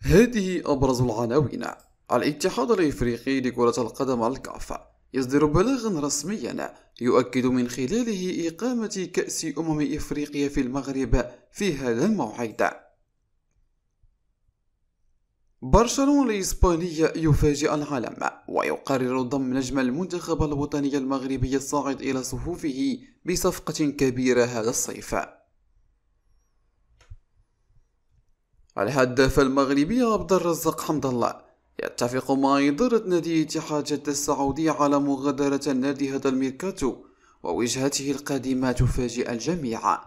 هذه أبرز العناوين الاتحاد الإفريقي لكرة القدم الكاف يصدر بلاغا رسميا يؤكد من خلاله إقامة كأس أمم إفريقيا في المغرب في هذا الموعد برشلونة الإسبانية يفاجئ العالم ويقرر ضم نجم المنتخب الوطني المغربي الصاعد إلى صفوفه بصفقة كبيرة هذا الصيف الهداف المغربي عبد الرزاق حمد الله يتفق مع إدارة نادي اتحاد جدة السعودي على مغادرة النادي هذا الميركاتو ووجهته القادمة تفاجئ الجميع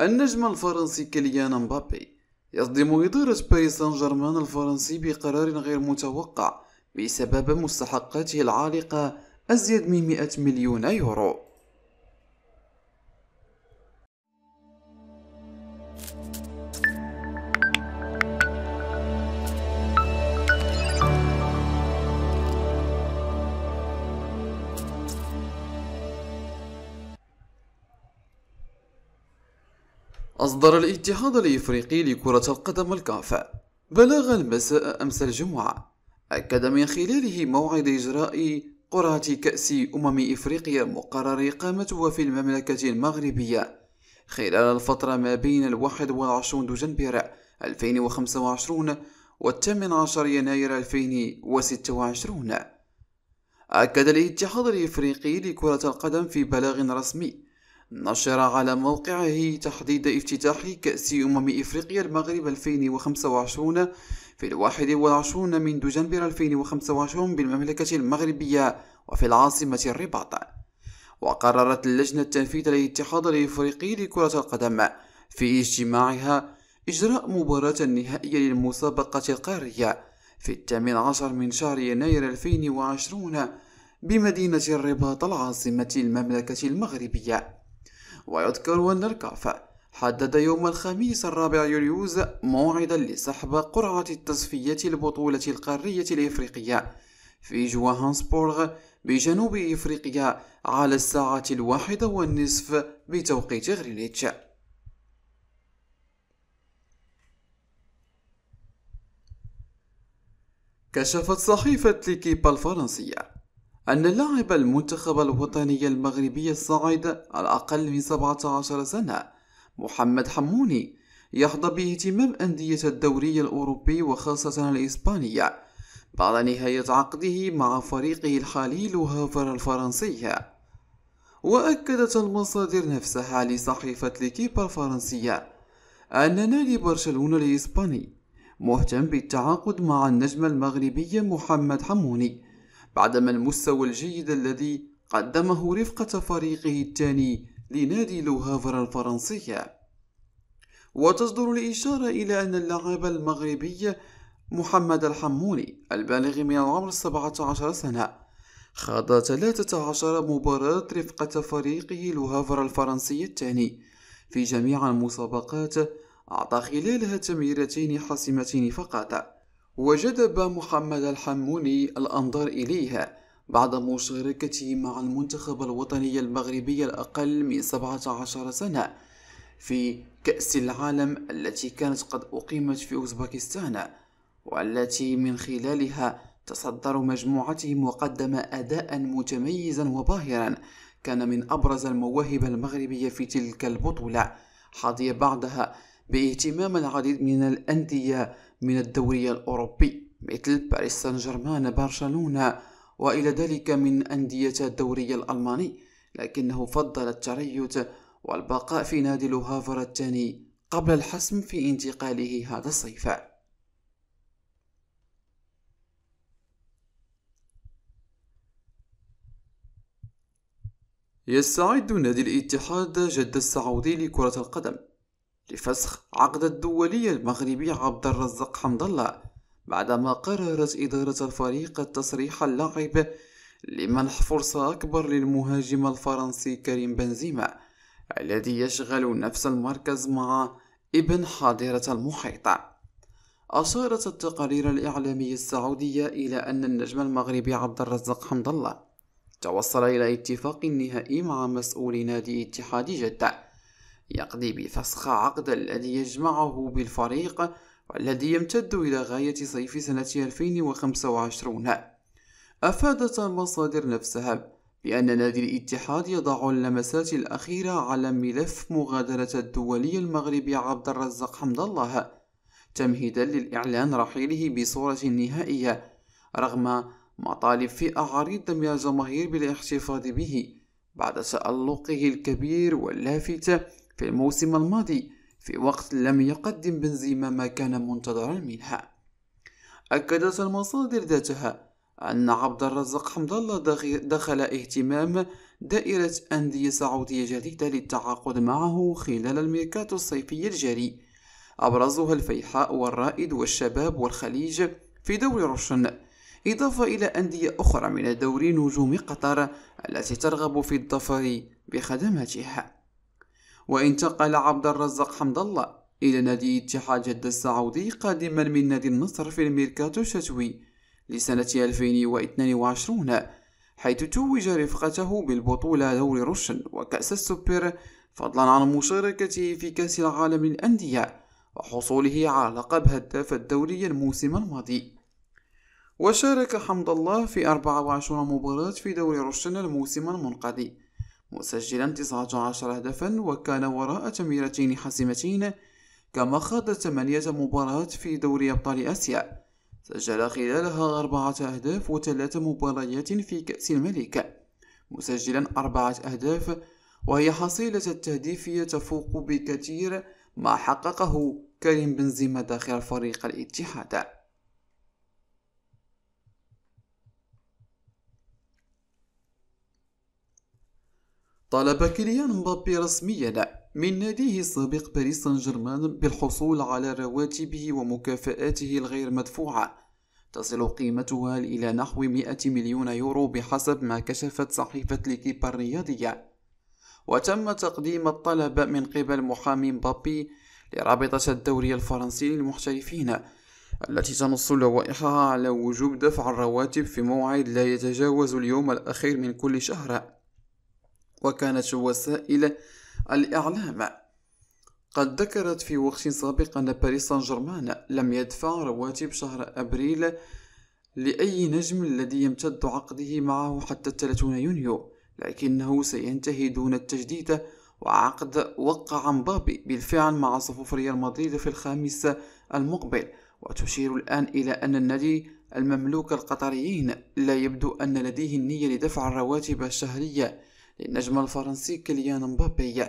النجم الفرنسي كليان مبابي يصدم إدارة باريس سان جيرمان الفرنسي بقرار غير متوقع بسبب مستحقاته العالقة أزيد من 100 مليون يورو أصدر الاتحاد الإفريقي لكرة القدم الكاف بلاغ المساء أمس الجمعة أكد من خلاله موعد إجراء قرعة كأس أمم إفريقيا المقرر إقامتها في المملكة المغربية خلال الفترة ما بين الواحد والعشرون دجنبر 2025 والثامن عشر يناير 2026 أكد الاتحاد الإفريقي لكرة القدم في بلاغ رسمي نشر على موقعه تحديد افتتاح كأس أمم إفريقيا المغرب 2025 في الواحد والعشرون من دجنبر 2025 بالمملكة المغربية وفي العاصمة الرباط وقررت اللجنة التنفيذية للاتحاد الإفريقي لكرة القدم في اجتماعها إجراء مباراة نهائية للمسابقة القارية في الثامن عشر من شهر يناير 2020 بمدينة الرباط العاصمة المملكة المغربية ويذكر الكاف حدد يوم الخميس الرابع يوليوز موعدا لسحب قرعة التصفية البطولة القارية الإفريقية في جوهانسبورغ بجنوب إفريقيا على الساعة الواحدة والنصف بتوقيت غرينتش كشفت صحيفة ليكيبا الفرنسية أن لاعب المنتخب الوطني المغربي الصاعد الأقل من 17 سنة محمد حموني يحظى باهتمام أندية الدوري الأوروبي وخاصة الإسبانية بعد نهاية عقده مع فريقه الحالي لوهافر الفرنسي وأكدت المصادر نفسها لصحيفة ليكيب الفرنسية أن نادي برشلونة الإسباني مهتم بالتعاقد مع النجم المغربي محمد حموني بعدما المستوى الجيد الذي قدمه رفقة فريقه الثاني لنادي لوهافر الفرنسية وتصدر الإشارة إلى أن اللاعب المغربي محمد الحموني البالغ من العمر 17 سنة خاض 13 مباراة رفقة فريقه لوهافر الفرنسي الثاني في جميع المسابقات أعطى خلالها تمريرتين حاسمتين فقط وجذب محمد الحموني الأنظار إليها بعد مشاركته مع المنتخب الوطني المغربي الأقل من 17 سنة في كأس العالم التي كانت قد أقيمت في أوزبكستان والتي من خلالها تصدر مجموعتهم وقدم أداء متميزا وباهرا كان من أبرز المواهب المغربية في تلك البطولة حظي بعدها باهتمام العديد من الأندية من الدوري الأوروبي مثل باريس سان جيرمان برشلونة وإلى ذلك من أندية الدوري الألماني لكنه فضل التريث والبقاء في نادي لوهافر الثاني قبل الحسم في انتقاله هذا الصيف يستعد نادي الاتحاد جد السعودي لكرة القدم لفسخ عقد الدولي المغربي عبد الرزاق حمد الله بعدما قررت إدارة الفريق التصريح اللاعب لمنح فرصة أكبر للمهاجم الفرنسي كريم بنزيما الذي يشغل نفس المركز مع ابن حاضرة المحيط أشارت التقارير الإعلامية السعودية إلى أن النجم المغربي عبد الرزاق حمد الله توصل إلى اتفاق نهائي مع مسؤول نادي اتحاد جدة يقضي بفسخ عقد الذي يجمعه بالفريق والذي يمتد إلى غاية صيف سنة 2025 أفادت المصادر نفسها بأن نادي الاتحاد يضع اللمسات الأخيرة على ملف مغادرة الدولي المغربي عبد الرزاق حمد الله تمهيدا للإعلان رحيله بصورة نهائية رغم مطالب فئة عريضة من الجماهير بالاحتفاظ به بعد تألقه الكبير واللافت في الموسم الماضي في وقت لم يقدم بنزيما ما كان منتظرا منها أكدت المصادر ذاتها أن عبد الرزاق حمد الله دخل اهتمام دائرة أندية سعودية جديدة للتعاقد معه خلال الميركاتو الصيفي الجاري أبرزها الفيحاء والرائد والشباب والخليج في دوري روشن إضافة إلى أندية أخرى من دوري نجوم قطر التي ترغب في الظفر بخدماتها وانتقل عبد الرزاق حمد الله إلى نادي اتحاد جدة السعودي قادما من نادي النصر في الميركاتو الشتوي لسنة 2022 حيث توج رفقته بالبطولة دوري رشن وكأس السوبر فضلا عن مشاركته في كأس العالم للأندية وحصوله على لقب هداف الدوري الموسم الماضي وشارك حمد الله في 24 مباراة في دوري رشن الموسم المنقضي مسجلا 19 هدفا وكان وراء تمريرتين حاسمتين كما خاض ثمانية مباريات في دوري أبطال آسيا سجل خلالها أربعة أهداف وثلاث مباريات في كأس الملك مسجلا أربعة أهداف وهي حصيلة التهديفية تفوق بكثير ما حققه كريم بنزيما داخل فريق الاتحاد طلب كيليان مبابي رسميا من ناديه السابق باريس سان جيرمان بالحصول على رواتبه ومكافآته الغير مدفوعة تصل قيمتها إلى نحو 100 مليون يورو بحسب ما كشفت صحيفة ليكيب الرياضية وتم تقديم الطلب من قبل محامي مبابي لرابطة الدوري الفرنسي للمحترفين التي تنص لوائحها على وجوب دفع الرواتب في موعد لا يتجاوز اليوم الأخير من كل شهر وكانت وسائل الإعلام قد ذكرت في وقت سابق أن باريس سان جيرمان لم يدفع رواتب شهر أبريل لأي نجم الذي يمتد عقده معه حتى 30 يونيو لكنه سينتهي دون التجديد وعقد وقع مبابي بالفعل مع صفوف ريال مدريد في الخامس المقبل وتشير الآن إلى أن النادي المملوك القطريين لا يبدو أن لديه النية لدفع الرواتب الشهرية للنجم الفرنسي كليان مبابي